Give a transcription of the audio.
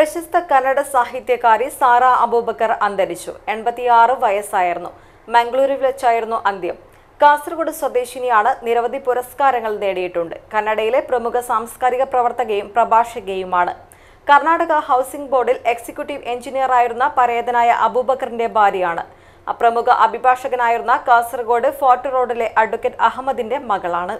പ്രശസ്ത കന്നഡ സാഹിത്യകാരി സാറ അബൂബക്കർ അന്തരിച്ചു എൺപത്തിയാറ് വയസ്സായിരുന്നു മംഗളൂരുവിൽ വെച്ചായിരുന്നു അന്ത്യം കാസർഗോഡ് സ്വദേശിനിയാണ് നിരവധി പുരസ്കാരങ്ങൾ നേടിയിട്ടുണ്ട് കന്നഡയിലെ പ്രമുഖ സാംസ്കാരിക പ്രവർത്തകയും പ്രഭാഷകയുമാണ് കർണാടക ഹൗസിംഗ് ബോർഡിൽ എക്സിക്യൂട്ടീവ് എഞ്ചിനീയറായിരുന്ന പരേതനായ അബൂബക്കറിന്റെ ഭാര്യയാണ് പ്രമുഖ അഭിഭാഷകനായിരുന്ന കാസർഗോഡ് ഫോർട്ട് റോഡിലെ അഡ്വക്കേറ്റ് അഹമ്മദിന്റെ മകളാണ്